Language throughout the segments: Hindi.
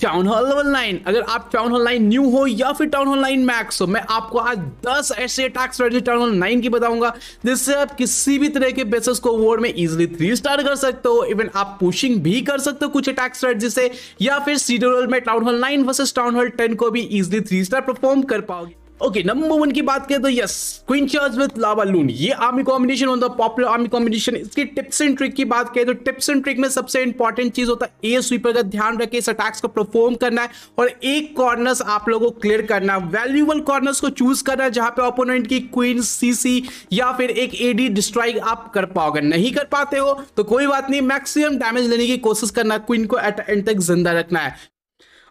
टाउन हॉल लेवल नाइन अगर आप टाउन हॉल नाइन न्यू हो या फिर टाउन हॉल नाइन मैक्स हो मैं आपको आज दस ऐसे attack strategy town hall nine की बताऊंगा जिससे आप किसी भी तरह के बेसिस को वोर्ड में इजिली थ्री स्टार कर सकते हो इवन आप पुशिंग भी कर सकते हो कुछ अटैक स्ट्रेटजी से या फिर सीडोरल में town hall nine versus town hall ten को भी इजिली थ्री स्टार परफॉर्म कर पाओगे ओके नंबर वन की बात करें तो yes queen charge with lava loon ये army combination on the popular army combination इसकी टिप्स एंड ट्रिक की बात करें तो टिप्स एंड ट्रिक में सबसे इंपॉर्टेंट चीज होता है ए स्वीपर का ध्यान रखे इस अटैक्स को परफॉर्म करना है और एक कॉर्नर्स आप लोगों को क्लियर करना है वैल्यूबल कॉर्नर्स को चूज करना है जहां पे ओपोनेंट की क्वीन सीसी या फिर एक एडी डिस्ट्राइक आप कर पाओगे नहीं कर पाते हो तो कोई बात नहीं मैक्सिमम डैमेज लेने की कोशिश करना क्वीन को एट एंड तक जिंदा रखना है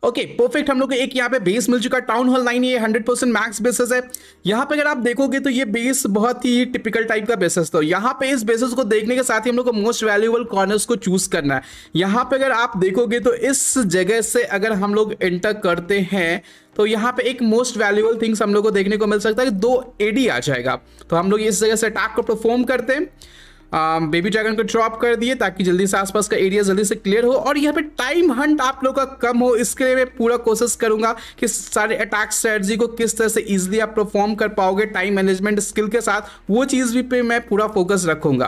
ओके okay, परफेक्ट हम लोग को एक यहाँ पे बेस मिल चुका टाउन हॉल नाइन ये हंड्रेड परसेंट मैक्स बेसिस है यहाँ पे अगर आप देखोगे तो ये बेस बहुत ही टिपिकल टाइप का बेसिस था यहाँ पे इस बेसिस को देखने के साथ ही हम लोग को मोस्ट वैल्यूएबल कॉर्नर्स को चूज करना है यहाँ पे अगर आप देखोगे तो इस जगह से अगर हम लोग एंटर करते हैं तो यहाँ पे एक मोस्ट वैल्यूएबल थिंग्स हम लोग को देखने को मिल सकता है दो एडी आ जाएगा तो हम लोग इस जगह से अटैक को परफॉर्म करते हैं बेबी um, ड्रैगन को ड्रॉप कर दिए ताकि जल्दी से आसपास का एरिया जल्दी से क्लियर हो और यहाँ पे टाइम हंट आप लोग का कम हो इसके लिए मैं पूरा कोशिश करूंगा कि सारे अटैक स्ट्रेटजी को किस तरह से इजिली आप परफॉर्म कर पाओगे टाइम मैनेजमेंट स्किल के साथ वो चीज़ भी पे मैं पूरा फोकस रखूंगा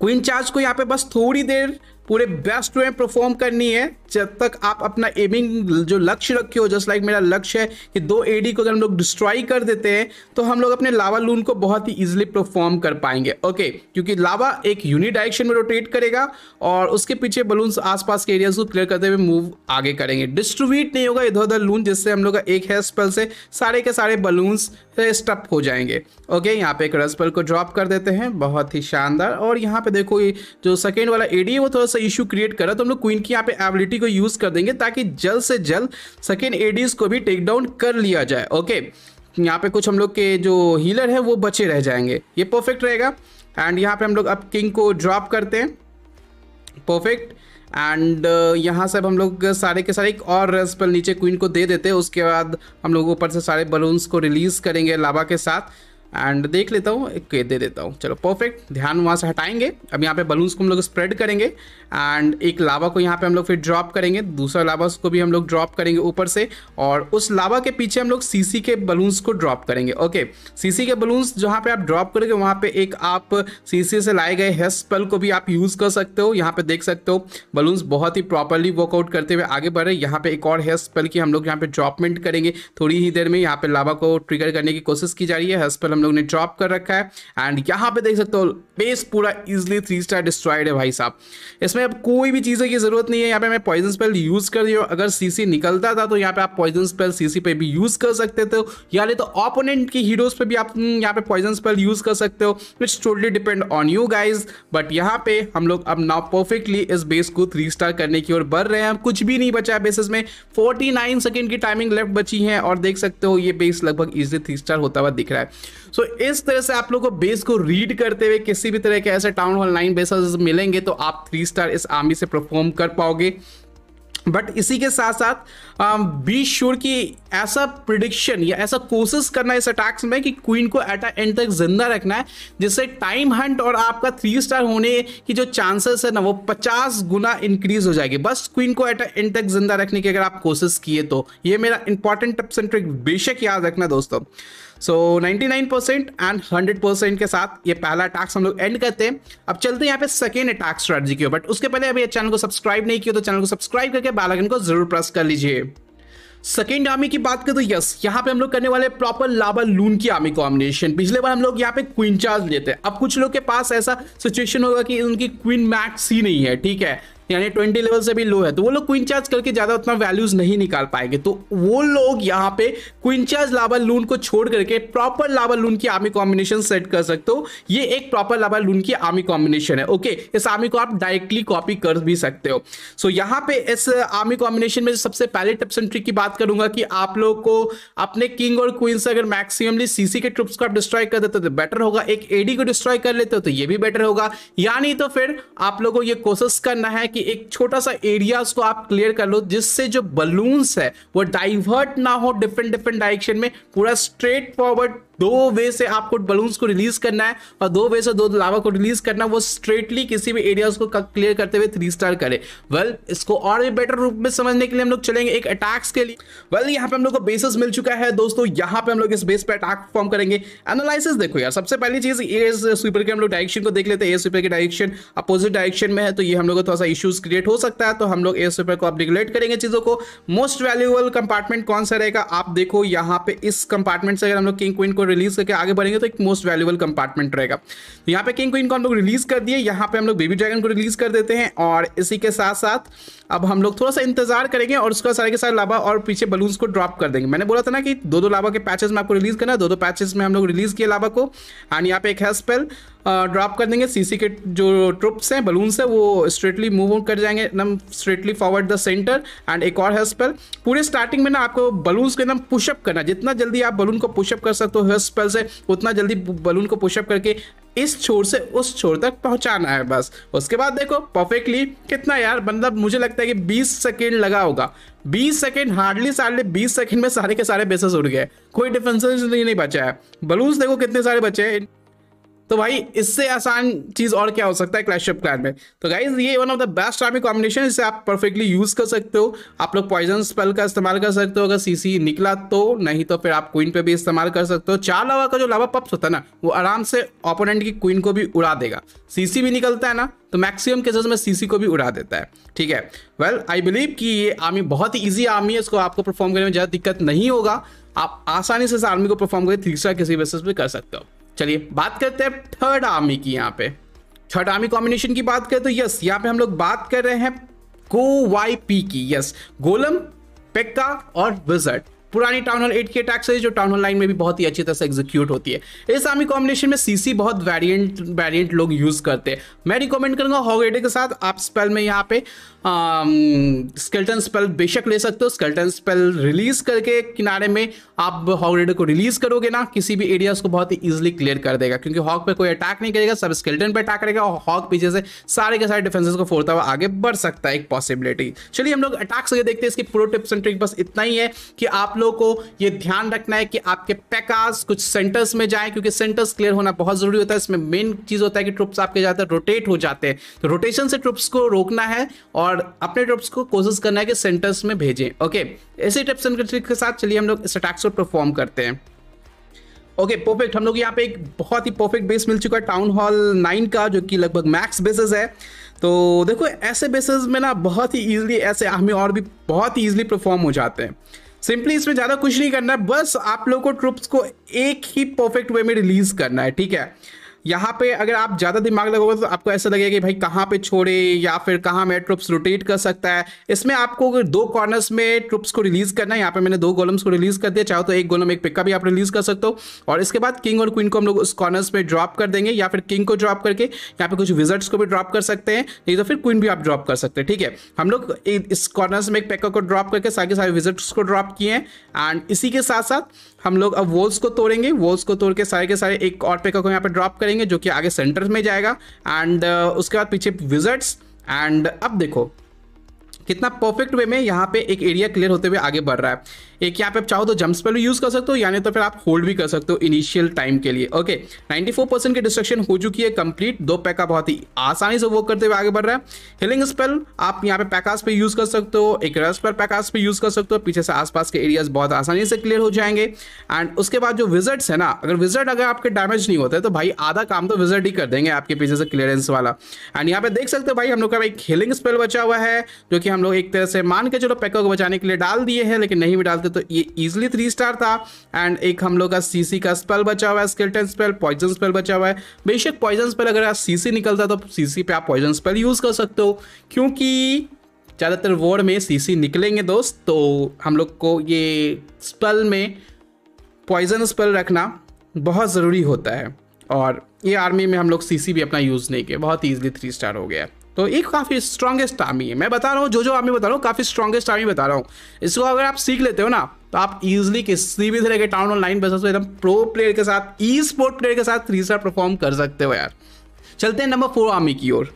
क्वीन चार्ज को यहाँ पे बस थोड़ी देर पूरे बेस्ट वे में परफॉर्म करनी है जब तक आप अपना एमिंग जो लक्ष्य रखे हो जस्ट लाइक मेरा लक्ष्य है कि दो एडी को अगर हम लोग डिस्ट्रॉय कर देते हैं तो हम लोग अपने लावा लून को बहुत ही इजिली परफॉर्म कर पाएंगे ओके क्योंकि लावा एक यूनिट डायरेक्शन में रोटेट करेगा और उसके पीछे बलून्स आसपास के एरियाज को क्लियर करते हुए मूव आगे करेंगे डिस्ट्रीब्यूट नहीं होगा इधर उधर लून जिससे हम लोग एक है स्पेल से सारे के सारे बलून्स स्टप eh, हो जाएंगे ओके यहाँ पे एक रसपल को ड्रॉप कर देते हैं बहुत ही शानदार और यहाँ पे देखो ये जो सेकेंड वाला एडी है वो थोड़ा सा इशू क्रिएट कर रहा है तो हम लोग क्वीन की यहाँ पे एबिलिटी को यूज कर देंगे ताकि जल्द से जल्द सेकेंड एडीज को भी टेक डाउन कर लिया जाए ओके यहाँ पे कुछ हम लोग के जो हीलर है वो बचे रह जाएंगे ये परफेक्ट रहेगा एंड यहाँ पे हम लोग अब किंग को ड्रॉप करते हैं परफेक्ट एंड uh, यहाँ से अब हम लोग सारे के सारे एक और स्पेल नीचे क्वीन को दे देते हैं उसके बाद हम लोग ऊपर से सारे बलून्स को रिलीज़ करेंगे लाभा के साथ एंड देख लेता हूँ एक दे देता हूँ चलो परफेक्ट ध्यान वहाँ से हटाएंगे अब यहाँ पे बलून्स को हम लोग स्प्रेड करेंगे एंड एक लावा को यहाँ पे हम लोग फिर ड्रॉप करेंगे दूसरा लावा उसको भी हम लोग ड्रॉप करेंगे ऊपर से और उस लावा के पीछे हम लोग सीसी के बलून्स को ड्रॉप करेंगे ओके सीसी के बलून्स जहाँ पे आप ड्रॉप करोगे वहाँ पे एक आप सीसी से लाए गए हेयर को भी आप यूज़ कर सकते हो यहाँ पे देख सकते हो बलून्स बहुत ही प्रॉपरली वर्कआउट करते हुए आगे बढ़ रहे यहाँ पे एक और हेयर स्पेल की हम लोग यहाँ पे ड्रॉपमेंट करेंगे थोड़ी ही देर में यहाँ पे लावा को ट्रिगर करने की कोशिश की जा रही है हेयर स्पेल हम लोग ने ड्रॉप कर रखा है एंड यहाँ पे देख सकते हो बेस पूरा इजिली थ्री स्टार डिस्ट्रॉयड है भाई साहब इसमें अब कोई भी चीज़ों की ज़रूरत नहीं है यहाँ पे मैं पॉइजन स्पेल यूज़ कर दिया अगर सी निकलता था तो यहाँ पे आप पॉइजन स्पेल सी पे भी यूज़ कर सकते थे या नहीं तो ऑपोनेंट की हीरोज पे भी आप हम्म, यहाँ पे पॉइजन स्पेल यूज़ कर सकते हो it's totally depend on you guys but यहाँ पे हम लोग अब नाउ परफेक्टली इस बेस को थ्री स्टार करने की ओर बढ़ रहे हैं कुछ भी नहीं बचा है बेसिस में फोर्टी सेकेंड की टाइमिंग लेफ्ट बची है और देख सकते हो ये बेस लगभग इजिली थ्री स्टार होता हुआ दिख रहा है सो so, इस तरह से आप लोग को बेस को रीड करते हुए किसी भी तरह के ऐसे टाउन हॉल नाइन बेस मिलेंगे तो आप थ्री स्टार इस आर्मी से परफॉर्म कर पाओगे बट इसी के साथ साथ बी श्योर कि ऐसा प्रिडिक्शन या ऐसा कोशिश करना इस अटैक्स में कि क्वीन को एट एंड तक जिंदा रखना है जिससे टाइम हंट और आपका थ्री स्टार होने की जो चांसेस है ना वो 50 गुना इंक्रीज हो जाएगी बस क्वीन को एट एंड तक जिंदा रखने की अगर आप कोशिश किए तो ये मेरा इंपॉर्टेंट टिप्स एंड ट्रिक बेशक याद रखना दोस्तों so ninety nine and hundred के साथ ये पहला अटैक्स हम लोग एंड करते हैं अब चलते हैं यहाँ पे सेकेंड अटैक स्ट्रेटजी की बट उसके पहले अभी चैनल को सब्सक्राइब नहीं किया तो चैनल को सब्सक्राइब करके बैलाइकन को जरूर प्रेस कर लीजिए सेकेंड आर्मी की बात करें तो यस यहाँ पे हम लोग करने वाले प्रॉपर लाबा लून की आर्मी कॉम्बिनेशन पिछले बार हम लोग यहाँ पे क्वीन चार्ज लेते हैं अब कुछ लोग के पास ऐसा सिचुएशन होगा कि उनकी क्वीन मैक्स ही नहीं है ठीक है यानी ट्वेंटी लेवल से भी लो है तो वो लोग क्विन चार्ज करके ज़्यादा उतना वैल्यूज नहीं निकाल पाएंगे तो वो लोग यहाँ पे क्विन चार्ज लाबा लून को छोड़ करके प्रॉपर लाबा लून की आर्मी कॉम्बिनेशन सेट कर सकते हो ये एक प्रॉपर लाबा लून की आर्मी कॉम्बिनेशन है ओके इस आर्मी को आप डायरेक्टली कॉपी कर भी सकते हो सो so, यहाँ पे इस आर्मी कॉम्बिनेशन में सबसे पहले टिप्स एंड ट्रिक की बात करूंगा कि आप लोग को अपने किंग और क्वीन से अगर मैक्सिमली सीसी के ट्रुप्स को आप डिस्ट्रॉय कर देते हो तो बेटर होगा एक एडी को डिस्ट्रॉय कर लेते हो तो ये भी बेटर होगा या नहीं तो फिर आप लोगों को ये कोशिश करना है कि एक छोटा सा एरिया उसको आप क्लियर कर लो जिससे जो बलून्स है वो डाइवर्ट ना हो डिफरेंट डिफरेंट डायरेक्शन में पूरा स्ट्रेट फॉरवर्ड दो वे से आपको बलून्स को रिलीज करना है और दो वे से दो लावा को रिलीज करना वो स्ट्रेटली किसी भी एरिया को क्लियर करते हुए थ्री स्टार करे वेल well, इसको और भी बेटर रूप में समझने के लिए हम लोग चलेंगे एक अटैक्स के लिए वेल well, यहाँ पे हम लोग को बेसिस मिल चुका है दोस्तों यहाँ पे हम लोग इस बेस पे अटैक फॉर्म करेंगे एनालिसिस देखो यार सबसे पहली चीज ए स्वीपर के हम लोग डायरेक्शन को देख लेते हैं ए स्वीपर के डायरेक्शन अपोजिट डायरेक्शन में है तो ये हम लोग को थोड़ा सा इशूज क्रिएट हो सकता है तो हम लोग ए स्वीपर को आप रेगुलेट करेंगे चीजों को मोस्ट वैल्यूएबल कंपार्टमेंट कौन सा रहेगा आप देखो यहाँ पे इस कंपार्टमेंट से अगर हम लोग किंग क्वीन को रिलीज करके आगे बढ़ेंगे तो एक मोस्ट वैल्यूबल कंपार्टमेंट रहेगा तो यहाँ पे किंग क्वीन को हम लोग रिलीज कर दिए यहाँ पे हम लोग बेबी ड्रैगन को रिलीज कर देते हैं और इसी के साथ साथ अब हम लोग थोड़ा सा इंतजार करेंगे और उसका सारे के सारे लाभा और पीछे बलून्स को ड्रॉप कर देंगे मैंने बोला था ना कि दो दो लाभा के पैचेस में आपको रिलीज करना दो दो पैचेस में हम लोग रिलीज किए लाभा को एंड यहाँ पे एक है स्पेल ड्रॉप कर देंगे सीसी के जो ट्रुप्स हैं बलून्स हैं वो स्ट्रेटली मूव कर जाएंगे एकदम straightly forward the centre and एक और है स्पेल पूरे स्टार्टिंग में ना आपको बलून्स को एकदम पुशअप करना जितना जल्दी आप बलून को पुशअप कर सकते हो हेयर स्पेल से उतना जल्दी बलून को पुशअप करके इस छोर से उस छोर तक पहुंचाना है बस उसके बाद देखो परफेक्टली कितना यार मतलब मुझे लगता है कि 20 सेकेंड लगा होगा 20 सेकेंड हार्डली सारे बीस सेकेंड में सारे के सारे बेसेस उड़ गए कोई डिफेंस नहीं, नहीं बचा है बलून्स देखो कितने सारे बचे हैं तो भाई इससे आसान चीज़ और क्या हो सकता है क्लैश ऑफ क्लैन में तो गाइज ये one of the best army combination इसे आप परफेक्टली यूज़ कर सकते हो आप लोग पॉइजन स्पेल का इस्तेमाल कर सकते हो अगर सीसी निकला तो नहीं तो फिर आप क्वीन पे भी इस्तेमाल कर सकते हो चार लावा का जो लावा पप्स होता है ना वो आराम से ओपोनेंट की क्वीन को भी उड़ा देगा सीसी भी निकलता है ना तो मैक्सिमम केसेस में सीसी को भी उड़ा देता है ठीक है वेल आई बिलीव कि ये आर्मी बहुत ही ईजी आर्मी है इसको आपको परफॉर्म करने में ज़्यादा दिक्कत नहीं होगा आप आसानी से इस आर्मी को परफॉर्म करके तीसरा किसी बेसिस पे कर सकते हो चलिए बात करते हैं थर्ड आर्मी की यहाँ पे थर्ड आर्मी कॉम्बिनेशन की बात करें तो यस यहाँ पे हम लोग बात कर रहे हैं को वाई पी की यस गोलम पेक्का और विजर्ट पुरानी टाउन हॉल एट की अटैक से जो टाउन हॉल लाइन में भी बहुत ही अच्छी तरह से एग्जीक्यूट होती है इस आर्मी कॉम्बिनेशन में सीसी बहुत वेरिएंट वेरिएंट लोग यूज करते हैं मैं रिकमेंड करूंगा हॉगेडे के साथ आप स्पेल में यहाँ पे स्केल्टन um, स्पेल बेशक ले सकते हो स्केल्टन स्पेल रिलीज करके किनारे में आप हॉगरेडर को रिलीज करोगे ना किसी भी एरियाज को बहुत ही ईजिली क्लियर कर देगा क्योंकि हॉक पे कोई अटैक नहीं करेगा सब स्केल्टन पे अटैक करेगा और हॉक पीछे से सारे के सारे डिफेंसेस को फोड़ता हुआ आगे बढ़ सकता है एक पॉसिबिलिटी चलिए हम लोग अटैक्स देखते हैं इसकी प्रो टिप्स एंड ट्रिक बस इतना ही है कि आप लोग लोगों को ये ध्यान रखना है कि आपके पैकास कुछ सेंटर्स में जाएं क्योंकि सेंटर्स क्लियर होना बहुत जरूरी होता है इसमें मेन चीज़ होता है कि ट्रुप्स आपके ज़्यादा रोटेट हो जाते हैं तो रोटेशन से ट्रुप्स को रोकना है और अपने ट्रुप्स को कोशिश करना है कि सेंटर्स में भेजें ओके ऐसे टिप्स एंड के साथ चलिए हम लोग इस अटैक्स को परफॉर्म करते हैं ओके परफेक्ट हम लोग यहाँ पे एक बहुत ही परफेक्ट बेस मिल चुका है टाउन हॉल नाइन का जो कि लगभग मैक्स बेसिस है तो देखो ऐसे बेसिस में ना बहुत ही इजीली ऐसे हमें और भी बहुत ही ईजिली परफॉर्म हो जाते हैं सिंपली इसमें ज़्यादा कुछ नहीं करना है बस आप लोगों को ट्रुप्स को एक ही परफेक्ट वे में रिलीज करना है ठीक है यहाँ पे अगर आप ज़्यादा दिमाग लगोगे तो आपको ऐसा लगेगा कि भाई कहाँ पे छोड़े या फिर कहाँ मैं ट्रुप्स रोटेट कर सकता है इसमें आपको दो कॉर्नर्स में ट्रुप्स को रिलीज करना है यहाँ पे मैंने दो गोलम्स को रिलीज कर दिया चाहो तो एक गोलम एक पिक्का भी आप रिलीज कर सकते हो और इसके बाद किंग और क्वीन को हम लोग उस कॉर्नर्स में ड्रॉप कर देंगे या फिर किंग को ड्रॉप करके यहाँ पे कुछ विजर्ट्स को भी ड्रॉप कर सकते हैं नहीं तो फिर क्वीन भी आप ड्रॉप कर सकते हैं ठीक है हम लोग इस कॉर्नर्स में एक पिकअप को ड्रॉप करके सारे सारे विजर्ट्स को ड्रॉप किए हैं एंड इसी के साथ साथ हम लोग अब वोल्स को तोड़ेंगे वोल्स को तोड़ के सारे के सारे एक और पेकर को यहाँ पे ड्रॉप करेंगे जो कि आगे सेंटर में जाएगा एंड uh, उसके बाद पीछे विजर्ट्स एंड अब देखो कितना परफेक्ट वे में यहाँ पे एक एरिया क्लियर होते हुए आगे बढ़ रहा है एक यहाँ पे आप चाहो तो जंप स्पेल भी यूज कर सकते हो यानी तो फिर आप होल्ड भी कर सकते हो इनिशियल टाइम के लिए ओके 94 परसेंट की डिस्ट्रक्शन हो चुकी है कंप्लीट दो पैका बहुत ही आसानी से वो करते हुए आगे बढ़ रहा है हिलिंग स्पेल आप यहाँ पे पैकास पे यूज कर सकते हो एक रस पर पैकास पे यूज कर सकते हो पीछे से आसपास के एरियाज बहुत आसानी से क्लियर हो जाएंगे एंड उसके बाद जो विजट्स है ना अगर विजट अगर आपके डैमेज नहीं होते तो भाई आधा काम तो विजट ही कर देंगे आपके पीछे से क्लियरेंस वाला एंड यहाँ पे देख सकते हो भाई हम लोग का एक हिलिंग स्पेल बचा हुआ है जो कि हम लोग एक तरह से मान के चलो पैका को बचाने के लिए डाल दिए हैं लेकिन नहीं भी डालते थे तो ये इजिली थ्री स्टार था एंड एक हम लोग का सीसी का स्पेल बचा हुआ है स्केल्टन स्पेल पॉइजन स्पेल बचा हुआ है बेशक पॉइजन स्पेल अगर सीसी निकलता तो सीसी पे आप पॉइजन स्पेल यूज़ कर सकते हो क्योंकि ज़्यादातर वोर्ड में सीसी निकलेंगे दोस्त तो हम लोग को ये स्पेल में पॉइजन स्पेल रखना बहुत ज़रूरी होता है और ये आर्मी में हम लोग सीसी भी अपना यूज़ नहीं किया बहुत ईजिली थ्री स्टार हो गया तो ये काफ़ी स्ट्रांगेस्ट आर्मी है मैं बता रहा हूँ जो जो आर्मी बता रहा हूँ काफ़ी स्ट्रांगेस्ट आर्मी बता रहा हूँ इसको अगर आप सीख लेते हो ना तो आप इजिली किसी भी तरह के टाउन ऑन लाइन बसर्स एकदम प्रो प्लेयर के साथ ई स्पोर्ट प्लेयर के साथ थ्री स्टार परफॉर्म कर सकते हो यार चलते हैं नंबर फोर आर्मी की ओर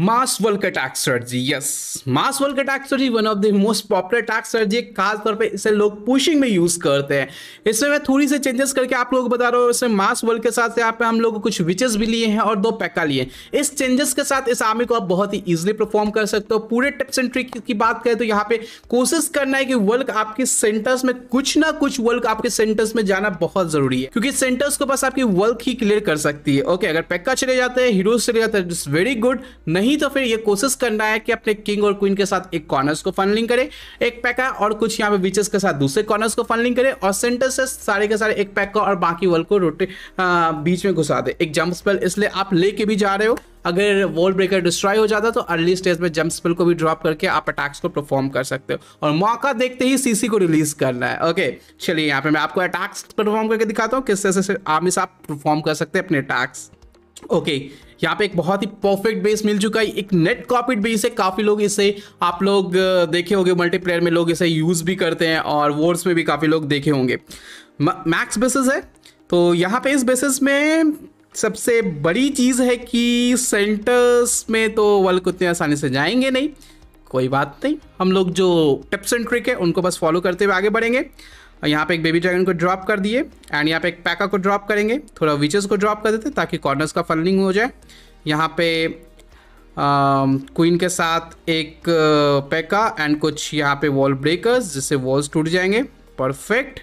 मास वल्कर अटैक सर्जी यस मास वर्ल्ड अटैक सर्जी one of the most popular tactics सर्जी खासतौर पे इसे लोग पुशिंग में यूज करते हैं इसमें मैं थोड़ी सी चेंजेस करके आप लोगों को बता रहा हूँ इसमें मास वर्ल्ड के साथ यहाँ पे हम लोग कुछ विचेस भी लिए हैं और दो पैका e लिए इस चेंजेस के साथ इस आर्मी को आप बहुत ही ईजिली परफॉर्म कर सकते हो पूरे टिप्स एंड ट्रिक की बात करें तो यहाँ पे कोशिश करना है कि वर्ल्ड आपके सेंटर्स में कुछ ना कुछ वर्ल्ड आपके सेंटर्स में जाना बहुत जरूरी है क्योंकि सेंटर्स को बस आपकी वर्ल्ड ही क्लियर कर सकती है ओके अगर पैक्का e चले जाते हैं हीरो चले जाते हैं इट्स वेरी गुड नहीं नहीं तो फिर ये कोशिश करना है कि अपने किंग और क्वीन के साथ एक कॉर्नर्स को फनलिंग करे एक पैक का और कुछ यहाँ पे बीचेस के साथ दूसरे कॉर्नर्स को फनलिंग करे और सेंटर से सारे के सारे एक पैक का और बाकी वर्ल्ड को रोटे बीच में घुसा दे एक जंप स्पेल इसलिए आप लेके भी जा रहे हो अगर वॉल ब्रेकर डिस्ट्रॉय हो जाता तो अर्ली स्टेज में जंप स्पेल को भी ड्रॉप करके आप अटैक्स को परफॉर्म कर सकते हो और मौका देखते ही सीसी को रिलीज करना है ओके चलिए यहाँ पे मैं आपको अटैक्स परफॉर्म करके दिखाता हूँ किस तरह से आर्मी से आप परफॉर्म कर सकते हैं अपने अटैक्स ओके okay. यहाँ पे एक बहुत ही परफेक्ट बेस मिल चुका है एक नेट कॉपीड बेस है काफ़ी लोग इसे आप लोग देखे होंगे मल्टीप्लेयर में लोग इसे यूज़ भी करते हैं और वोर्स में भी काफ़ी लोग देखे होंगे मैक्स बेसिस है तो यहाँ पे इस बेसिस में सबसे बड़ी चीज़ है कि सेंटर्स में तो वर्ल्ड उतने आसानी से जाएंगे नहीं कोई बात नहीं हम लोग जो टिप्स एंड ट्रिक है उनको बस फॉलो करते हुए आगे बढ़ेंगे और यहाँ पे एक बेबी ड्रैगन को ड्रॉप कर दिए एंड यहाँ पे एक पैका को ड्रॉप करेंगे थोड़ा विचेस को ड्रॉप कर देते ताकि कॉर्नर्स का फनलिंग हो जाए यहाँ पे क्वीन um, के साथ एक पैका uh, एंड कुछ यहाँ पे वॉल ब्रेकर्स जिससे वॉल्स टूट जाएंगे परफेक्ट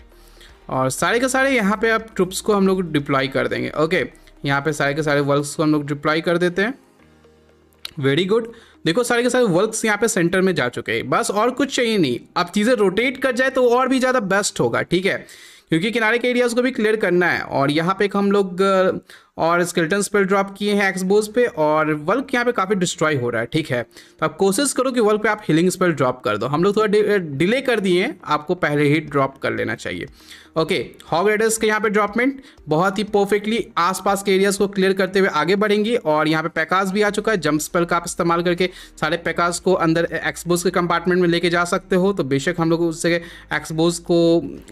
और सारे के सारे यहाँ पे आप ट्रुप्स को हम लोग डिप्लॉय कर देंगे ओके यहाँ पे सारे के सारे वर्क्स को हम लोग डिप्लॉय कर देते हैं वेरी गुड देखो सारे के सारे वर्क्स यहाँ पे सेंटर में जा चुके हैं बस और कुछ चाहिए नहीं अब चीज़ें रोटेट कर जाए तो और भी ज़्यादा बेस्ट होगा ठीक है क्योंकि किनारे के एरियाज़ को भी क्लियर करना है और यहाँ पे हम लोग और स्केल्टन स्पेल ड्रॉप किए हैं एक्सबोज पे और वर्क यहाँ पे काफ़ी डिस्ट्रॉय हो रहा है ठीक है तो आप कोशिश करो कि वर्क पे आप हीलिंग स्पेल ड्रॉप कर दो हम लोग थोड़ा डिले कर दिए आपको पहले ही ड्रॉप कर लेना चाहिए ओके हॉग रेडर्स के यहाँ पे ड्रॉपमेंट बहुत ही परफेक्टली आसपास के एरियाज को क्लियर करते हुए आगे बढ़ेंगी और यहाँ पे पैकास भी आ चुका है जंप स्पेल का आप इस्तेमाल करके सारे पैकास को अंदर एक्सबोज के कंपार्टमेंट में लेके जा सकते हो तो बेशक हम लोग उससे एक्सबोज को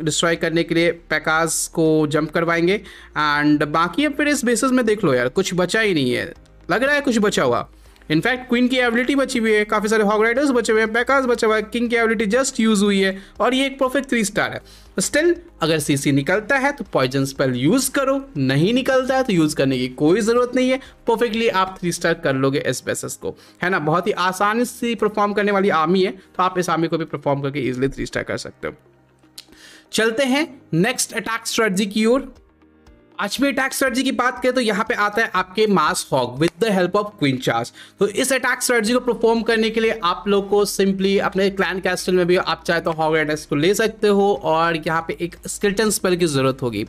डिस्ट्रॉय करने के लिए पैकास को जंप करवाएंगे एंड बाकी अब फिर इस बेसिस में देख लो यार कुछ बचा ही नहीं है लग रहा है कुछ बचा हुआ इनफैक्ट क्वीन की एबिलिटी बची हुई है काफ़ी सारे हॉग राइडर्स बचे हुए हैं पैकास बचा हुआ है किंग की एबिलिटी जस्ट यूज़ हुई है और ये एक परफेक्ट थ्री स्टार है स्टिल अगर सीसी निकलता है तो पॉइजन स्पेल यूज करो नहीं निकलता है तो यूज करने की कोई जरूरत नहीं है परफेक्टली आप थ्री स्टार कर लोगे इस बेसिस को है ना बहुत ही आसानी से परफॉर्म करने वाली आर्मी है तो आप इस आर्मी को भी परफॉर्म करके इजिली थ्री स्टार कर सकते हो चलते हैं नेक्स्ट अटैक स्ट्रेटजी की ओर आज भी अटैक स्ट्रेटजी की बात करें तो यहाँ पे आता है आपके mass hog with the help of queen charge तो इस अटैक स्ट्रेटजी को परफॉर्म करने के लिए आप लोग को सिंपली अपने क्लैन कैस्टल में भी आप चाहे तो हॉग एटैक्स को ले सकते हो और यहाँ पे एक स्किल्टन स्पेल की जरूरत होगी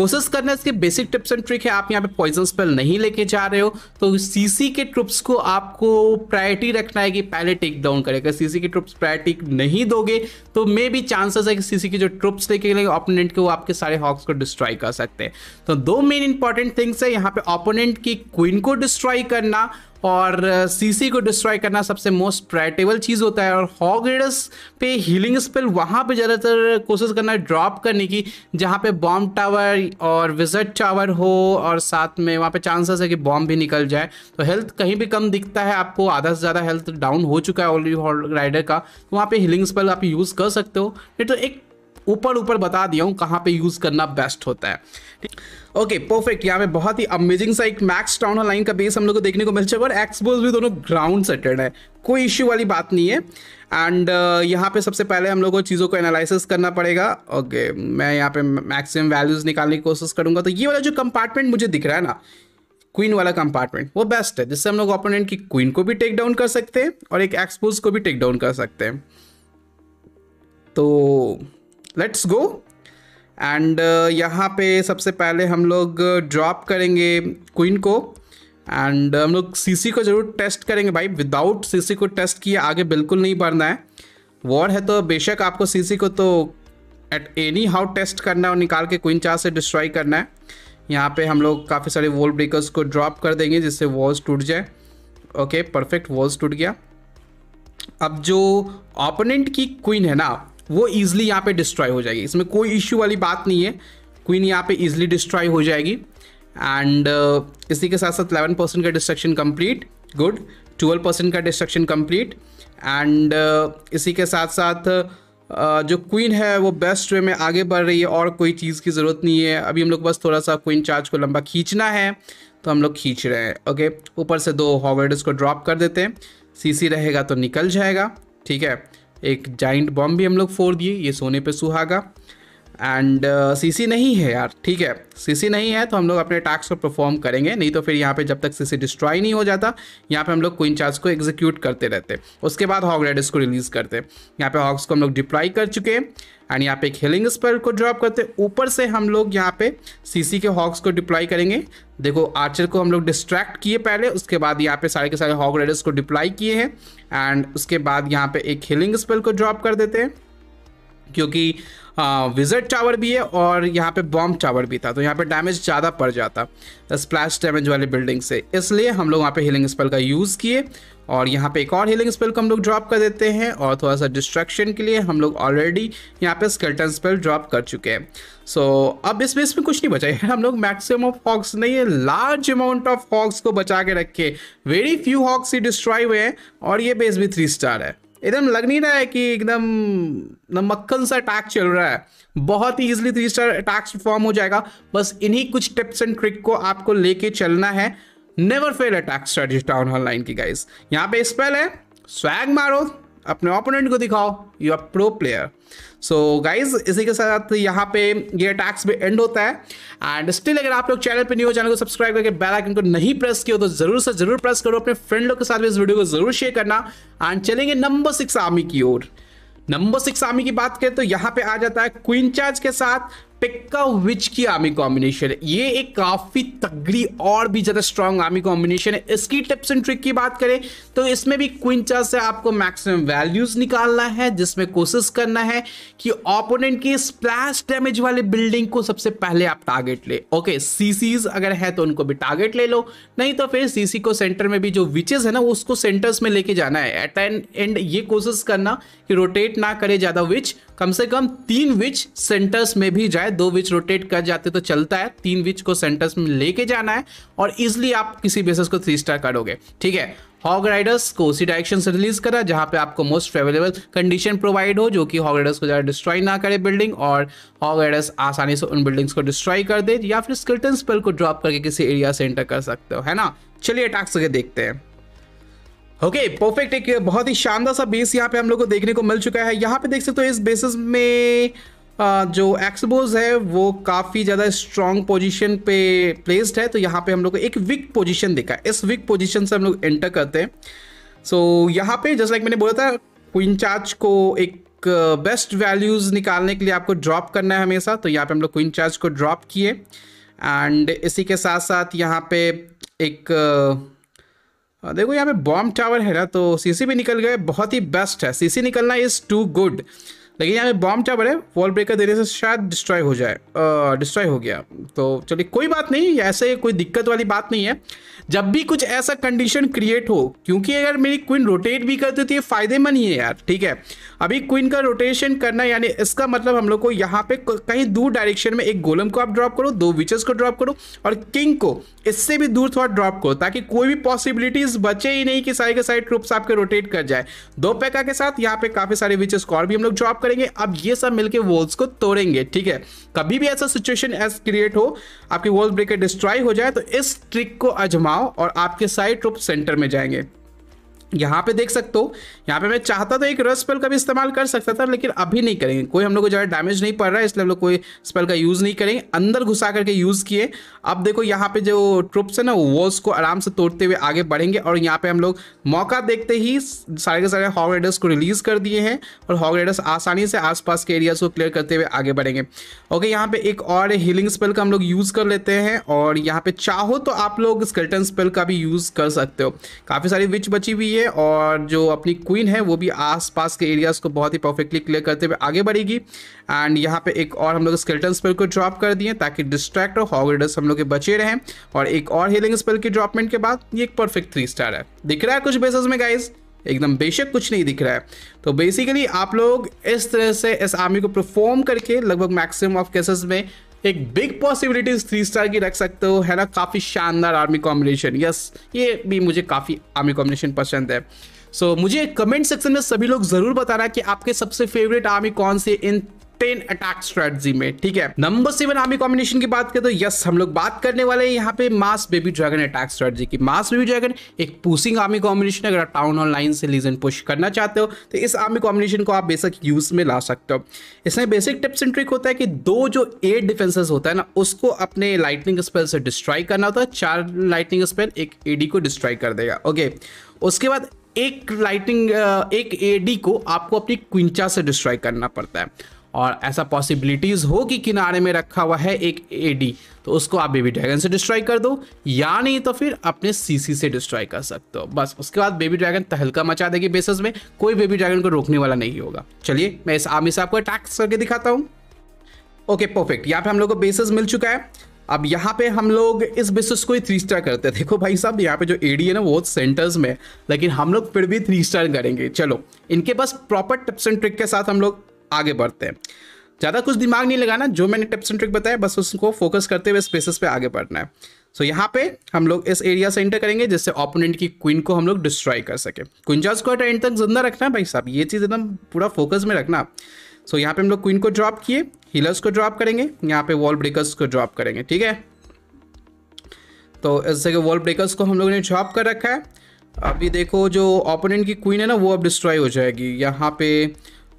कोशिश करना इसके बेसिक टिप्स एंड ट्रिक है आप यहाँ पे पॉइजन स्पेल नहीं लेके जा रहे हो तो सीसी के ट्रुप्स को आपको प्रायोरिटी रखना है कि पहले टेक डाउन करें अगर सीसी के ट्रुप्स प्रायोरिटी नहीं दोगे तो मे भी चांसेस है कि सीसी के जो ट्रुप्स लेके गए ओपोनेंट के वो आपके सारे हॉक्स को डिस्ट्रॉय कर सकते हैं तो दो मेन इंपॉर्टेंट थिंग्स है यहाँ पे ओपोनेंट की क्वीन को डिस्ट्रॉय करना और सीसी को डिस्ट्रॉय करना सबसे मोस्ट प्रायटेबल चीज़ होता है और हॉगरेडस पे हीलिंग स्पेल वहाँ पे ज़्यादातर कोशिश करना है ड्रॉप करने की जहाँ पे बॉम्ब टावर और विजट टावर हो और साथ में वहाँ पे चांसेस है कि बॉम्ब भी निकल जाए तो हेल्थ कहीं भी कम दिखता है आपको आधा से ज़्यादा हेल्थ डाउन हो चुका है ऑलरेडी राइडर का तो वहाँ पर हीलिंग स्पेल आप यूज़ कर सकते हो नहीं तो एक ऊपर ऊपर बता दिया हूँ कहाँ पे यूज़ करना बेस्ट होता है ओके परफेक्ट यहाँ पे बहुत ही अमेजिंग सा एक मैक्स टाउन लाइन का बेस हम लोग को देखने को मिल चुका है एक्सपोज भी दोनों ग्राउंड सेटेड है कोई इश्यू वाली बात नहीं है एंड uh, यहाँ पे सबसे पहले हम लोग को चीज़ों को एनालिसिस करना पड़ेगा ओके okay, मैं यहाँ पे मैक्सिमम वैल्यूज़ निकालने की कोशिश करूंगा तो ये वाला जो कंपार्टमेंट मुझे दिख रहा है ना क्वीन वाला कंपार्टमेंट वो बेस्ट है जिससे हम लोग ओपोनेंट की क्वीन को भी टेक डाउन कर सकते हैं और एक एक्सपोज को भी टेक डाउन कर सकते हैं तो लेट्स गो एंड यहाँ पे सबसे पहले हम लोग ड्रॉप uh, करेंगे क्वीन को एंड uh, हम लोग सीसी को ज़रूर टेस्ट करेंगे भाई विदाउट सीसी को टेस्ट किए आगे बिल्कुल नहीं बढ़ना है वॉर है तो बेशक आपको सीसी को तो एट एनी हाउ टेस्ट करना है और निकाल के क्वीन चार से डिस्ट्रॉय करना है यहाँ पे हम लोग काफ़ी सारे वॉल ब्रेकर्स को ड्रॉप कर देंगे जिससे वॉल्स टूट जाए ओके परफेक्ट वॉल्स टूट गया अब जो ऑपोनेंट की क्वीन है ना वो ईजिली यहाँ पे डिस्ट्रॉय हो जाएगी इसमें कोई इश्यू वाली बात नहीं है क्वीन यहाँ पे ईजिली डिस्ट्रॉय हो जाएगी एंड uh, इसी के साथ साथ इलेवन परसेंट का destruction complete good twelve percent का डिस्ट्रक्शन कम्प्लीट एंड इसी के साथ साथ uh, जो क्वीन है वो बेस्ट वे में आगे बढ़ रही है और कोई चीज़ की ज़रूरत नहीं है अभी हम लोग बस थोड़ा सा क्वीन चार्ज को लंबा खींचना है तो हम लोग खींच रहे हैं ओके ऊपर से दो हॉवर्ड को ड्रॉप कर देते हैं सीसी रहेगा तो निकल जाएगा ठीक है एक जाइंट बॉम्ब भी हम लोग फोड़ दिए ये सोने पे सुहागा एंड सीसी uh, नहीं है यार ठीक है सीसी नहीं है तो हम लोग अपने टास्क को परफॉर्म करेंगे नहीं तो फिर यहाँ पे जब तक सीसी डिस्ट्रॉय नहीं हो जाता यहाँ पे हम लोग क्वीन चार्ज को एग्जीक्यूट करते रहते उसके बाद हॉग रेडिस को रिलीज़ करते यहाँ पे हॉग्स को हम लोग डिप्लॉय कर चुके हैं एंड यहाँ पे एक हिलिंग स्पेल को ड्रॉप करते ऊपर से हम लोग यहाँ पे सी के हॉक्स को डिप्लॉय करेंगे देखो आर्चर को हम लोग डिस्ट्रैक्ट किए पहले उसके बाद यहाँ पे सारे के सारे हॉक रेडर्स को डिप्लॉय किए हैं एंड उसके बाद यहाँ पे एक हिलिंग स्पेल को ड्रॉप कर देते हैं क्योंकि विजट हाँ, टावर भी है और यहाँ पे बॉम्ब टावर भी था तो यहाँ पे डैमेज ज़्यादा पड़ जाता स्प्लैश डैमेज वाले बिल्डिंग से इसलिए हम लोग वहाँ पे हीलिंग स्पेल का यूज़ किए और यहाँ पे एक और हीलिंग स्पेल को हम लोग ड्रॉप कर देते हैं और थोड़ा सा डिस्ट्रक्शन के लिए हम लोग ऑलरेडी यहाँ पे स्केल्टन स्पेल ड्रॉप कर चुके हैं सो so, अब इस बेस में कुछ नहीं बचा है हम लोग मैक्सिमम ऑफ हॉक्स नहीं है लार्ज अमाउंट ऑफ हॉक्स को बचा के रखे वेरी फ्यू हॉक्स ही डिस्ट्रॉय हुए हैं और ये बेस भी थ्री स्टार है एकदम लग नहीं रहा है कि एकदम नमक्कन सा अटैक चल रहा है बहुत ही easily three star attacks form हो जाएगा बस इन्हीं कुछ टिप्स एंड ट्रिक को आपको लेके चलना है never fail attack strategy town hall nine की गाइस यहाँ पे स्पेल है स्वैग मारो अपने ओपोनेंट को दिखाओ you are pro player so guys इसी के साथ यहाँ पे ये अटैक्स भी एंड होता है एंड स्टिल अगर आप लोग चैनल पे नहीं हो चैनल को सब्सक्राइब करके बेल आइकन को नहीं प्रेस किया तो जरूर से जरूर प्रेस करो अपने फ्रेंड लोग के साथ भी इस वीडियो को जरूर शेयर करना एंड चलेंगे नंबर सिक्स आर्मी की ओर नंबर सिक्स आर्मी की बात करें तो यहाँ पे आ जाता है क्वीन चार्ज के साथ पेक्का विच की आर्मी कॉम्बिनेशन ये एक काफ़ी तगड़ी और भी ज़्यादा स्ट्रांग आर्मी कॉम्बिनेशन है इसकी टिप्स एंड ट्रिक की बात करें तो इसमें भी क्विंचा से आपको मैक्सिमम वैल्यूज़ निकालना है जिसमें कोशिश करना है कि ओपोनेंट के स्प्लैश डैमेज वाले बिल्डिंग को सबसे पहले आप टारगेट ले ओके सीसीज अगर है तो उनको भी टारगेट ले लो नहीं तो फिर सीसी को सेंटर में भी जो विचेज है ना उसको सेंटर्स में लेके जाना है एट एंड एंड ये कोशिश करना कि रोटेट ना करे ज़्यादा विच कम से कम तीन विच सेंटर्स में भी जाए है दो विच रोटेट कर जाते तो चलता है तीन विच को सेंटर्स में लेके जाना है और इजिली आप किसी बेसिस को थ्री स्टार करोगे ठीक है हॉग राइडर्स को उसी डायरेक्शन से रिलीज करा जहाँ पे आपको मोस्ट फेवरेबल कंडीशन प्रोवाइड हो जो कि हॉग राइडर्स को ज़्यादा डिस्ट्रॉय ना करे बिल्डिंग और हॉग राइडर्स आसानी से उन बिल्डिंग्स को डिस्ट्रॉय कर दे या फिर स्किल्टन स्पेल को ड्रॉप करके किसी एरिया से एंटर कर सकते हो है ना चलिए टास्क के देखते हैं ओके okay, परफेक्ट एक बहुत ही शानदार सा बेस यहाँ पे हम लोग को देखने को मिल चुका है यहाँ पे देख सकते हो तो इस बेसिस में जो एक्सबोज है वो काफ़ी ज़्यादा स्ट्रॉन्ग पोजीशन पे प्लेस्ड है तो यहाँ पे हम लोग को एक विक पोजीशन देखा है इस विक पोजीशन से हम लोग एंटर करते हैं सो so, यहाँ पे जस्ट लाइक मैंने बोला था क्वीन चार्ज को एक बेस्ट वैल्यूज़ निकालने के लिए आपको ड्रॉप करना है हमेशा तो यहाँ पे हम लोग क्वीन चार्ज को ड्रॉप किए एंड इसी के साथ साथ यहाँ पे एक देखो यहाँ पे बॉम्ब टावर है ना तो सीसी भी निकल गए बहुत ही बेस्ट है सीसी निकलना इज़ टू गुड लेकिन यहाँ पे बॉम्ब चाप बड़े वॉल ब्रेकर देने से शायद डिस्ट्रॉय हो जाए डिस्ट्रॉय हो गया तो चलिए कोई बात नहीं ऐसे कोई दिक्कत वाली बात नहीं है जब भी कुछ ऐसा कंडीशन क्रिएट हो क्योंकि अगर मेरी क्वीन रोटेट भी करती तो ये फायदेमंद ही है यार ठीक है अभी क्वीन का रोटेशन करना यानी इसका मतलब हम लोग को यहाँ पे कहीं दूर डायरेक्शन में एक गोलम को आप ड्रॉप करो दो विचेस को ड्रॉप करो और किंग को इससे भी दूर थोड़ा ड्रॉप करो ताकि कोई भी पॉसिबिलिटीज बचे ही नहीं कि सारे के सारे ट्रुप्स आपके रोटेट कर जाए दो पैका के साथ यहाँ पे काफी सारे विचेस को और भी हम लोग ड्रॉप करेंगे अब ये सब मिलकर वॉल्स को तोड़ेंगे ठीक है कभी भी ऐसा सिचुएशन एस क्रिएट हो आपके वॉल्स ब्रेकर डिस्ट्रॉय हो जाए तो इस ट्रिक को अजमाओ और आपके साइड ट्रुप सेंटर में जाएंगे यहाँ पे देख सकते हो यहाँ पे मैं चाहता तो एक रस स्पेल का भी इस्तेमाल कर सकता था लेकिन अभी नहीं करेंगे कोई हम लोग को ज़्यादा डैमेज नहीं पड़ रहा है इसलिए हम लोग कोई स्पेल का यूज़ नहीं करेंगे अंदर घुसा करके यूज़ किए अब देखो यहाँ पे जो ट्रुप्स है ना वॉल्स को आराम से तोड़ते हुए आगे बढ़ेंगे और यहाँ पर हम लोग मौका देखते ही सारे के सारे हॉग रेडर्स को रिलीज़ कर दिए हैं और हॉग रेडर्स आसानी से आस के एरियाज़ को क्लियर करते हुए आगे बढ़ेंगे ओके यहाँ पे एक और हीलिंग स्पेल का हम लोग यूज़ कर लेते हैं और यहाँ पे चाहो तो आप लोग स्केल्टन स्पेल का भी यूज़ कर सकते हो काफ़ी सारी विच बची हुई है है और जो अपनी क्वीन है वो भी आसपास के एरियाज़ को बहुत ही परफेक्टली क्लियर करते हुए आगे बढ़ेगी एंड यहाँ पे एक और हम लोग स्केल्टन स्पेल को ड्रॉप कर दिए ताकि डिस्ट्रैक्ट और हॉगरेडर्स हम लोग के बचे रहें और एक और हीलिंग स्पेल की ड्रॉपमेंट के बाद ये एक परफेक्ट थ्री स्टार है दिख रहा है कुछ बेसिस में गाइज़ एकदम बेशक कुछ नहीं दिख रहा है तो बेसिकली आप लोग इस तरह से इस आर्मी को परफॉर्म करके लगभग मैक्सिमम ऑफ केसेस में एक बिग पॉसिबिलिटीज थ्री स्टार की रख सकते हो है ना काफ़ी शानदार आर्मी कॉम्बिनेशन यस ये भी मुझे काफ़ी आर्मी कॉम्बिनेशन पसंद है सो so, मुझे कमेंट सेक्शन में सभी लोग ज़रूर बताना कि आपके सबसे फेवरेट आर्मी कौन सी इन टेन अटैक स्ट्रेटजी में ठीक है नंबर सेवन आर्मी कॉम्बिनेशन की बात करें तो यस हम लोग बात करने वाले हैं यहाँ पे mass baby dragon attack strategy की मास बेबी ड्रैगन एक पुसिंग आर्मी कॉम्बिनेशन अगर आप टाउन और लाइन से लीजन पुश करना चाहते हो तो इस आर्मी कॉम्बिनेशन को आप बेसिक यूज में ला सकते हो इसमें बेसिक टिप्स एंड ट्रिक होता है कि दो जो एयर डिफेंसेस होता है ना उसको अपने लाइटनिंग स्पेल से डिस्ट्रॉय करना होता है चार लाइटनिंग स्पेल एक एडी को डिस्ट्रॉय कर देगा ओके उसके बाद एक लाइटिंग एक एडी को आपको अपनी क्विंचा से डिस्ट्रॉय करना पड़ता है और ऐसा पॉसिबिलिटीज़ हो कि किनारे में रखा हुआ है एक एडी तो उसको आप बेबी ड्रैगन से डिस्ट्रॉय कर दो या नहीं तो फिर अपने सीसी से डिस्ट्रॉय कर सकते हो बस उसके बाद बेबी ड्रैगन तहलका मचा देगी बेसिस में कोई बेबी ड्रैगन को रोकने वाला नहीं होगा चलिए मैं इस आर्मी से आपको अटैक्स करके दिखाता हूँ ओके परफेक्ट यहाँ पे हम लोग को बेसिस मिल चुका है अब यहाँ पे हम लोग इस बेसिस को ही थ्री स्टार करते हैं देखो भाई साहब यहाँ पे जो एडी है ना वो सेंटर्स में लेकिन हम लोग फिर भी थ्री स्टार करेंगे चलो इनके पास प्रॉपर टिप्स एंड ट्रिक के साथ हम लोग आगे बढ़ते हैं ज़्यादा कुछ दिमाग नहीं लगाना जो मैंने टिप्स एंड ट्रिक बताया बस उसको फोकस करते हुए स्पेसेस पे आगे बढ़ना है सो so, यहाँ पे हम लोग इस एरिया से एंटर करेंगे जिससे ओपोनेंट की क्वीन को हम लोग डिस्ट्रॉय कर सके कुंजाज को एंड तक जिंदा रखना भाई साहब ये चीज़ एकदम पूरा फोकस में रखना सो so, यहाँ पे हम लोग क्वीन को ड्रॉप किए हीलर्स को ड्रॉप करेंगे यहाँ पे वॉल ब्रेकर्स को ड्रॉप करेंगे ठीक है तो इस जगह वॉल ब्रेकर्स को हम लोगों ने ड्रॉप कर रखा है अभी देखो जो ओपोनेंट की क्वीन है ना वो अब डिस्ट्रॉय हो जाएगी यहाँ पे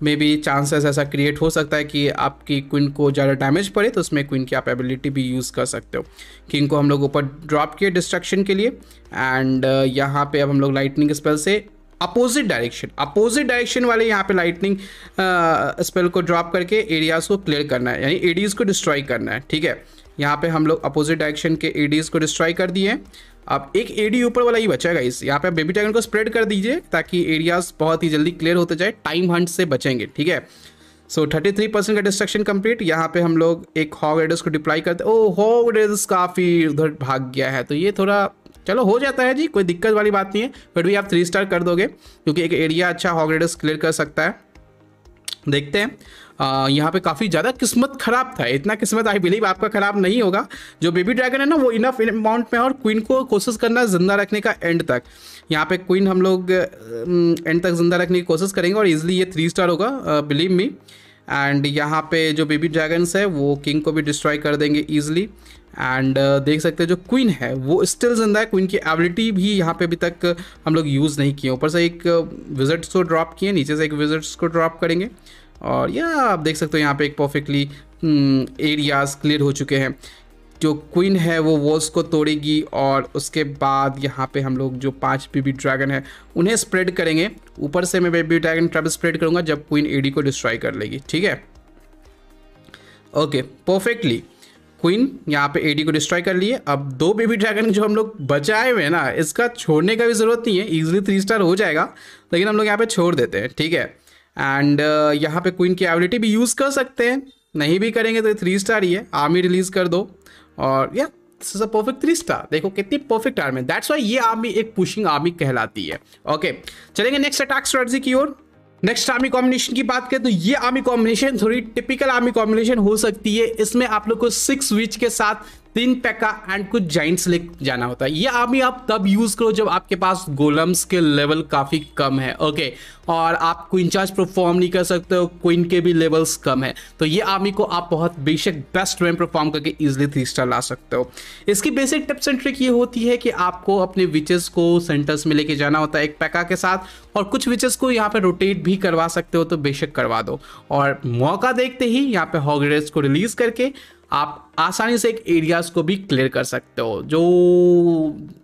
मे बी चांसेस ऐसा क्रिएट हो सकता है कि आपकी क्विन को ज़्यादा डैमेज पड़े तो उसमें क्विन की आप एबिलिटी भी यूज़ कर सकते हो किंग को हम लोग ऊपर ड्रॉप किए डिस्ट्रक्शन के लिए एंड uh, यहाँ पे अब हम लोग लाइटनिंग स्पेल से अपोजिट डायरेक्शन अपोजिट डायरेक्शन वाले यहाँ पे लाइटनिंग स्पेल uh, को ड्रॉप करके एरियाज़ को क्लियर करना है यानी एडीज़ को डिस्ट्रॉय करना है ठीक है यहाँ पे हम लोग अपोजिट डायरेक्शन के एडीज़ को डिस्ट्रॉय कर दिए अब एक एडी ऊपर वाला ही बचा है गाइस यहाँ पे आप बेबी ड्रैगन को स्प्रेड कर दीजिए ताकि एरियाज बहुत ही जल्दी क्लियर होते जाए टाइम हंट से बचेंगे ठीक है सो थर्टी थ्री परसेंट का डिस्ट्रक्शन कंप्लीट यहाँ पे हम लोग एक हॉग एडर्स को डिप्लाई करते ओ हॉग रेडस काफ़ी उधर भाग गया है तो ये थोड़ा चलो हो जाता है जी कोई दिक्कत वाली बात नहीं है बट भी आप थ्री स्टार कर दोगे क्योंकि एक एरिया अच्छा हॉग रेडर्स क्लियर कर सकता है देखते हैं यहाँ पे काफ़ी ज़्यादा किस्मत खराब था इतना किस्मत आई बिलीव आपका खराब नहीं होगा जो बेबी ड्रैगन है ना वो इनफ अमाउंट में और क्वीन को कोशिश करना जिंदा रखने का एंड तक यहाँ पे क्वीन हम लोग एंड तक जिंदा रखने की कोशिश करेंगे और इजिली ये थ्री स्टार होगा बिलीव मी एंड यहाँ पे जो बेबी ड्रैगन्स है वो किंग को भी डिस्ट्रॉय कर देंगे ईजिली एंड uh, देख सकते हैं जो क्वीन है वो स्टिल जिंदा है क्वीन की एबिलिटी भी यहाँ पे अभी तक हम लोग यूज़ नहीं किए ऊपर से एक विजिट्स को ड्रॉप किए नीचे से एक विजिट्स को ड्रॉप करेंगे और या आप देख सकते हो यहाँ पे एक परफेक्टली एरियाज क्लियर हो चुके हैं जो क्वीन है वो वॉल्स को तोड़ेगी और उसके बाद यहाँ पे हम लोग जो पांच बेबी ड्रैगन है उन्हें स्प्रेड करेंगे ऊपर से मैं बेबी ड्रैगन ट्रैप स्प्रेड करूँगा जब क्वीन एडी को डिस्ट्रॉय कर लेगी ठीक है ओके परफेक्टली क्वीन यहाँ पे एडी को डिस्ट्रॉय कर लिए अब दो बेबी ड्रैगन जो हम लोग बचाए हुए हैं ना इसका छोड़ने का भी ज़रूरत नहीं है ईजिली थ्री स्टार हो जाएगा लेकिन हम लोग यहाँ पे छोड़ देते हैं ठीक है एंड uh, यहाँ पे क्वीन की एबिलिटी भी यूज़ कर सकते हैं नहीं भी करेंगे तो थ्री स्टार ही है आर्मी रिलीज़ कर दो और या this is a perfect three star देखो कितनी परफेक्ट आर्मी दैट्स वाई ये आर्मी एक पुशिंग आर्मी कहलाती है ओके चलेंगे नेक्स्ट अटैक स्ट्रेटजी की ओर नेक्स्ट आर्मी कॉम्बिनेशन की बात करें तो ये आर्मी कॉम्बिनेशन थोड़ी टिपिकल आर्मी कॉम्बिनेशन हो सकती है इसमें आप लोग को सिक्स विच के साथ तीन पैका एंड कुछ जाइंट्स ले जाना होता है ये आर्मी आप तब यूज़ करो जब आपके पास गोलम्स के लेवल काफ़ी कम है ओके और आप क्विन चार्ज परफॉर्म नहीं कर सकते हो क्विन के भी लेवल्स कम है तो ये आर्मी को आप बहुत बेशक बेस्ट वे परफॉर्म करके इजिली थ्री स्टार ला सकते हो इसकी बेसिक टिप्स एंड ट्रिक ये होती है कि आपको अपने विचेस को सेंटर्स में लेके जाना होता है एक पैका के साथ और कुछ विचेस को यहाँ पे रोटेट भी करवा सकते हो तो बेशक करवा दो और मौका देखते ही यहाँ पे हॉगरेट्स को रिलीज करके आप आसानी से एक एरियाज को भी क्लियर कर सकते हो जो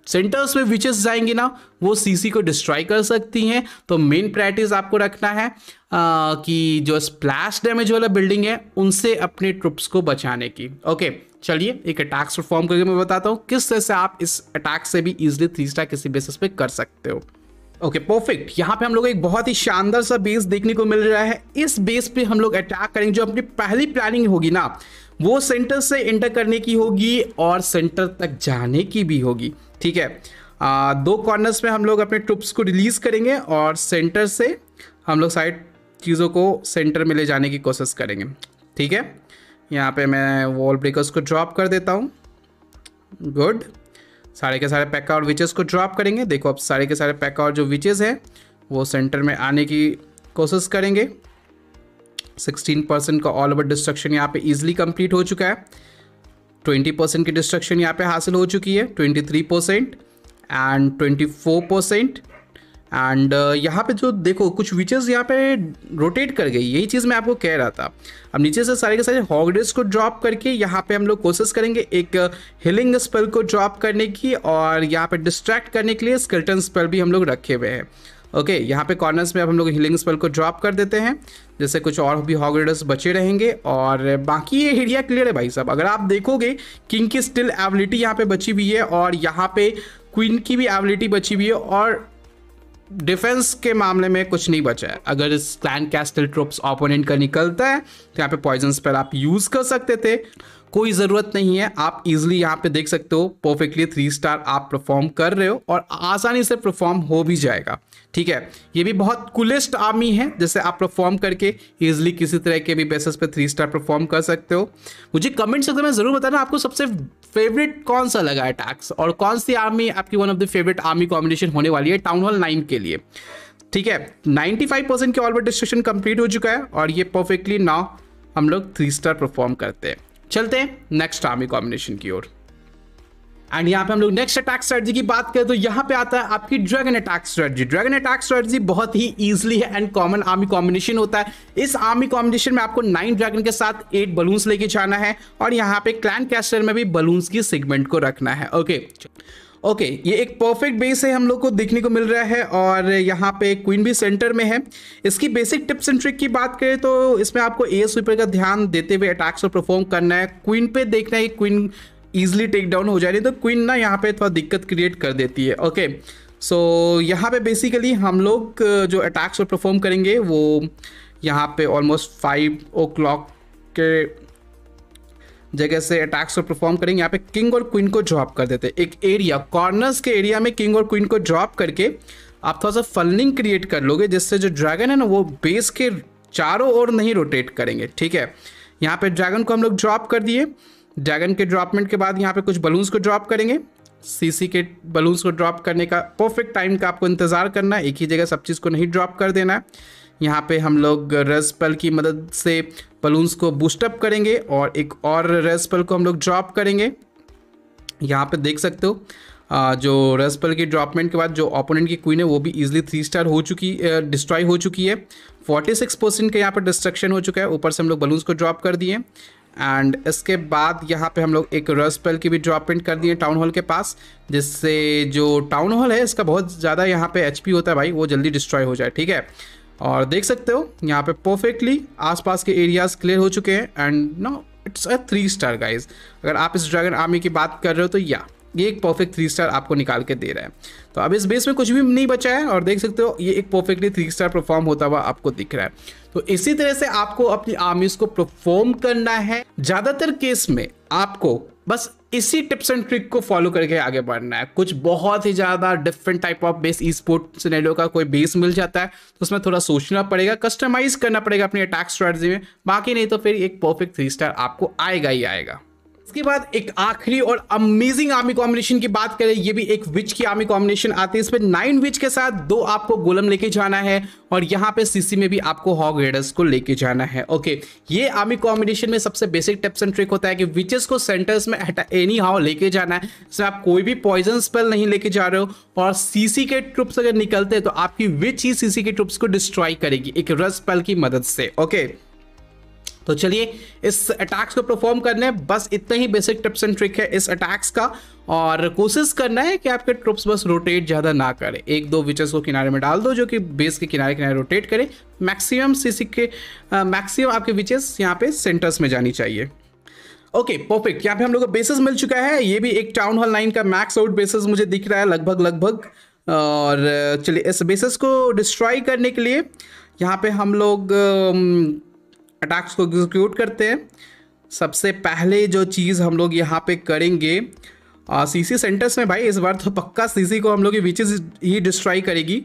सेंटर्स में विचेस जाएंगे ना वो सीसी को डिस्ट्रॉय कर सकती हैं तो मेन प्रायरिटीज आपको रखना है आ, कि जो स्प्लैश डैमेज वाला बिल्डिंग है उनसे अपने ट्रुप्स को बचाने की ओके चलिए एक अटैक्स परफॉर्म करके मैं बताता हूँ किस तरह से आप इस अटैक से भी इजिली थ्री स्टार किसी बेसिस पे कर सकते हो ओके परफेक्ट यहाँ पे हम लोग एक बहुत ही शानदार सा बेस देखने को मिल रहा है इस बेस पे हम लोग अटैक करेंगे जो अपनी पहली प्लानिंग होगी ना वो सेंटर से एंटर करने की होगी और सेंटर तक जाने की भी होगी ठीक है आ, दो कॉर्नर्स में हम लोग अपने ट्रुप्स को रिलीज करेंगे और सेंटर से हम लोग साइड चीज़ों को सेंटर में ले जाने की कोशिश करेंगे ठीक है यहाँ पे मैं वॉल ब्रेकर्स को ड्रॉप कर देता हूँ गुड सारे के सारे पैका और विचेस को ड्रॉप करेंगे देखो अब सारे के सारे पैका और जो विचेस हैं वो सेंटर में आने की कोशिश करेंगे 16 परसेंट का ऑल ओवर डिस्ट्रक्शन यहाँ पे ईजिली कंप्लीट हो चुका है 20 परसेंट की डिस्ट्रक्शन यहाँ पे हासिल हो चुकी है 23 percent and 24 percent and uh, यहाँ पे जो देखो कुछ विचेस यहाँ पे रोटेट कर गई यही चीज़ मैं आपको कह रहा था अब नीचे से सारे के सारे हॉगडेस को ड्रॉप करके यहाँ पे हम लोग कोशिश करेंगे एक हिलिंग uh, स्पेल को ड्रॉप करने की और यहाँ पे डिस्ट्रैक्ट करने के लिए स्कर्टन स्पेल भी हम लोग रखे हुए हैं ओके okay, यहाँ पे कॉर्नर्स में अब हम लोग हिलिंग स्पेल को ड्रॉप कर देते हैं जैसे कुछ और भी हॉगरेडर्स बचे रहेंगे और बाकी ये एरिया क्लियर है भाई साहब अगर आप देखोगे किंग की स्टिल एबिलिटी यहाँ पे बची हुई है और यहाँ पे क्वीन की भी एबिलिटी बची हुई है और डिफेंस के मामले में कुछ नहीं बचा है अगर क्लैन कैस्टल ट्रुप्स ओपोनेंट का निकलता है तो यहाँ पे पॉइजन स्पेल आप यूज़ कर सकते थे कोई ज़रूरत नहीं है आप इजिली यहाँ पे देख सकते हो परफेक्टली थ्री स्टार आप परफॉर्म कर रहे हो और आसानी से परफॉर्म हो भी जाएगा ठीक है ये भी बहुत कुलेस्ट आर्मी है जैसे आप परफॉर्म करके इजिली किसी तरह के भी बेसिस पे थ्री स्टार परफॉर्म कर सकते हो मुझे कमेंट सेक्शन में ज़रूर बताना आपको सबसे फेवरेट कौन सा लगा है टैक्स और कौन सी आर्मी आपकी one of the favourite army combination होने वाली है टाउन हॉल नाइन के लिए ठीक है 95 परसेंट के ऑलवेट डिस्ट्रक्शन कंप्लीट हो चुका है और ये परफेक्टली नाउ हम लोग थ्री स्टार परफॉर्म करते हैं चलते हैं नेक्स्ट आर्मी कॉम्बिनेशन की ओर एंड यहाँ पे हम लोग नेक्स्ट अटैक स्ट्रेटजी की बात करें तो यहाँ पे आता है आपकी dragon attack strategy dragon attack strategy बहुत ही इजीली है एंड कॉमन आर्मी कॉम्बिनेशन होता है इस आर्मी कॉम्बिनेशन में आपको नाइन ड्रैगन के साथ एट बलून्स लेके जाना है और यहाँ पे क्लैन कैस्टर में भी बलून्स की सेगमेंट को रखना है ओके okay. ओके ये एक परफेक्ट बेस है हम लोग को देखने को मिल रहा है और यहाँ पे क्वीन भी सेंटर में है इसकी बेसिक टिप्स एंड ट्रिक की बात करें तो इसमें आपको ए स्वीपर का ध्यान देते हुए अटैक्स को परफॉर्म करना है क्वीन पे देखना है क्वीन ईजिली टेक डाउन हो जा रही है तो क्वीन ना यहाँ पे थोड़ा दिक्कत क्रिएट कर देती है ओके सो so, यहाँ पे बेसिकली हम लोग जो अटैक्स पर परफॉर्म करेंगे वो यहाँ पे ऑलमोस्ट फाइव ओ के जगह से अटैक्स को परफॉर्म करेंगे यहाँ पे किंग और क्वीन को ड्रॉप कर देते एक एरिया कॉर्नर्स के एरिया में किंग और क्वीन को ड्रॉप करके आप थोड़ा सा फलनिंग क्रिएट कर लोगे जिससे जो ड्रैगन है ना वो बेस के चारों ओर नहीं रोटेट करेंगे ठीक है यहाँ पे ड्रैगन को हम लोग ड्रॉप कर दिए ड्रैगन के ड्रॉपमेंट के बाद यहाँ पे कुछ बलून्स को ड्रॉप करेंगे सीसी के बलून्स को ड्रॉप करने का परफेक्ट टाइम का आपको इंतज़ार करना है एक ही जगह सब चीज़ को नहीं ड्रॉप कर देना है यहाँ पे हम लोग रस पल की मदद से बलून्स को बूस्टअप करेंगे और एक और रस पल को हम लोग ड्रॉप करेंगे यहाँ पे देख सकते हो जो रस पल की ड्रॉपमेंट के बाद जो ओपोनेंट की क्वीन है वो भी इजीली थ्री स्टार हो चुकी डिस्ट्रॉय हो चुकी है सिक्स परसेंट का यहाँ पर डिस्ट्रक्शन हो चुका है ऊपर से हम लोग बलून्स को ड्रॉप कर दिए एंड इसके बाद यहाँ पे हम लोग एक रस पेल की भी ड्रॉपमेंट कर दिए टाउन हॉल के पास जिससे जो टाउन हॉल है इसका बहुत ज़्यादा यहाँ पे एच होता है भाई वो जल्दी डिस्ट्रॉय हो जाए ठीक है और देख सकते हो यहाँ पे परफेक्टली आसपास के एरियाज क्लियर हो चुके हैं and no it's a three star guys अगर आप इस ड्रैगन आर्मी की बात कर रहे हो तो या ये एक परफेक्ट थ्री स्टार आपको निकाल के दे रहा है तो अब इस बेस में कुछ भी नहीं बचा है और देख सकते हो ये एक परफेक्टली थ्री स्टार परफॉर्म होता हुआ आपको दिख रहा है तो इसी तरह से आपको अपनी आर्मीज को परफॉर्म करना है ज़्यादातर केस में आपको बस इसी टिप्स एंड ट्रिक को फॉलो करके आगे बढ़ना है कुछ बहुत ही ज़्यादा different type of base e sport scenario का कोई बेस मिल जाता है तो उसमें थोड़ा सोचना पड़ेगा कस्टमाइज करना पड़ेगा अपनी अटैक स्ट्रेटजी में बाकी नहीं तो फिर एक परफेक्ट थ्री स्टार आपको आएगा ही आएगा इसके बाद एक आखिरी और अमेजिंग आर्मी कॉम्बिनेशन की बात करें ये भी एक विच की आर्मी कॉम्बिनेशन आती है इसमें नाइन विच के साथ दो आपको गोलम लेके जाना है और यहाँ पे सीसी में भी आपको हॉग रेडर्स को लेके जाना है ओके ये आर्मी कॉम्बिनेशन में सबसे बेसिक टिप्स एंड ट्रिक होता है कि विचेस को सेंटर्स में एनी हाउ लेके जाना है इसमें आप कोई भी पॉइजन स्पेल नहीं लेके जा रहे हो और सीसी के ट्रुप्स अगर निकलते हैं तो आपकी विच ही सीसी के ट्रुप्स को डिस्ट्रॉय करेगी एक रस स्पेल की मदद से ओके तो चलिए इस अटैक्स को परफॉर्म करना है बस इतना ही बेसिक टिप्स एंड ट्रिक है इस अटैक्स का और कोशिश करना है कि आपके ट्रुप्स बस रोटेट ज़्यादा ना करें एक दो विचेस को किनारे में डाल दो जो कि बेस के किनारे किनारे रोटेट करें मैक्सिमम सीसी के मैक्सिमम आपके विचेस यहाँ पे सेंटर्स में जानी चाहिए ओके परफेक्ट यहाँ पे हम लोग को बेसिस मिल चुका है ये भी एक टाउन हॉल नाइन का मैक्स आउट बेसिस मुझे दिख रहा है लगभग लगभग और चलिए इस बेसिस को डिस्ट्रॉय करने के लिए यहाँ पे हम लोग अटैक्स को एग्जीक्यूट करते हैं सबसे पहले जो चीज़ हम लोग यहाँ पे करेंगे सी सी सेंटर्स में भाई इस बार तो पक्का सी सी को हम लोग ये विचेज ही डिस्ट्रॉय करेगी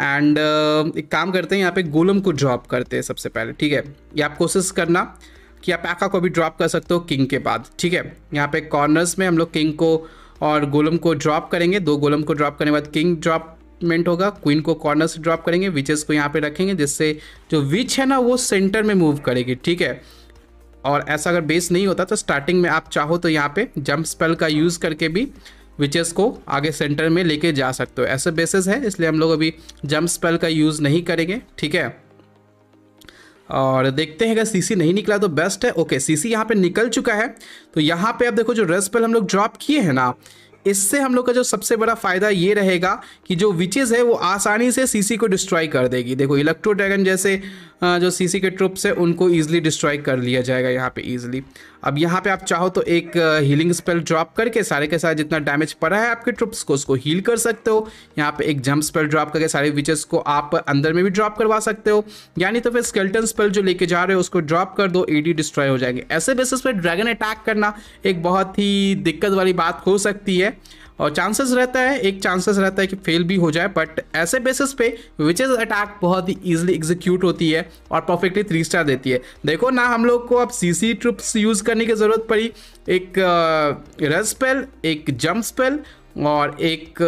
एंड uh, एक काम करते हैं यहाँ पे गोलम को ड्रॉप करते हैं सबसे पहले ठीक है ये आप कोशिश करना कि आप पैका को भी ड्रॉप कर सकते हो किंग के बाद ठीक है यहाँ पे कॉर्नर्स में हम लोग किंग को और गोलम को ड्रॉप करेंगे दो गोलम को ड्रॉप करने के बाद किंग ड्रॉप मूवमेंट होगा क्वीन को कॉर्नर से ड्रॉप करेंगे विचेस को यहाँ पे रखेंगे जिससे जो विच है ना वो सेंटर में मूव करेगी ठीक है और ऐसा अगर बेस नहीं होता तो स्टार्टिंग में आप चाहो तो यहाँ पे जंप स्पेल का यूज़ करके भी विचेस को आगे सेंटर में लेके जा सकते हो ऐसे बेसिस है इसलिए हम लोग अभी जंप स्पेल का यूज़ नहीं करेंगे ठीक है और देखते हैं अगर सीसी नहीं निकला तो बेस्ट है ओके सीसी यहाँ पे निकल चुका है तो यहाँ पे आप देखो जो रेस्पेल हम लोग ड्रॉप किए हैं ना इससे हम लोग का जो सबसे बड़ा फायदा ये रहेगा कि जो विचेज़ है वो आसानी से सीसी को डिस्ट्रॉय कर देगी देखो इलेक्ट्रो ड्रैगन जैसे जो सीसी के ट्रुप्स है उनको ईजिली डिस्ट्रॉय कर लिया जाएगा यहाँ पे ईजिली अब यहाँ पे आप चाहो तो एक हीलिंग स्पेल ड्रॉप करके सारे के सारे जितना डैमेज पड़ा है आपके ट्रुप्स को उसको हील कर सकते हो यहाँ पे एक जंप स्पेल ड्रॉप करके सारे विचेस को आप अंदर में भी ड्रॉप करवा सकते हो यानी तो फिर स्केल्टन स्पेल जो लेके जा रहे हो उसको ड्रॉप कर दो एडी डिस्ट्रॉय हो जाएंगे ऐसे बेसिस पर ड्रैगन अटैक करना एक बहुत ही दिक्कत वाली बात हो सकती है और चांसेस रहता है एक चांसेस रहता है कि फेल भी हो जाए बट ऐसे बेसिस पे विचेज अटैक बहुत ही ईजिली एग्जीक्यूट होती है और परफेक्टली थ्री स्टार देती है देखो ना हम लोग को अब सी सी ट्रुप्स यूज़ करने की ज़रूरत पड़ी एक रस uh, स्पेल एक जम्प स्पेल और एक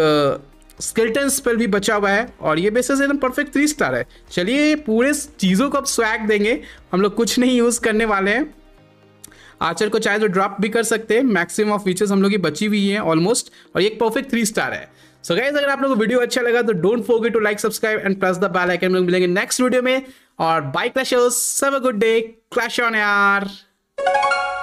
स्किल्टन uh, स्पेल भी बचा हुआ है और ये बेसिस एकदम परफेक्ट थ्री स्टार है चलिए पूरे चीज़ों को अब स्वैग देंगे हम लोग कुछ नहीं यूज़ करने वाले हैं आर्चर को चाहे तो ड्रॉप भी कर सकते हैं मैक्सिमम ऑफ फीचर्स हम लोग की बची हुई है ऑलमोस्ट और एक परफेक्ट थ्री स्टार है सो so गाइज अगर आप लोग को वीडियो अच्छा लगा तो don't forget to like subscribe and press the bell icon लोग मिलेंगे नेक्स्ट वीडियो में और bye clashers have a good day clash on यार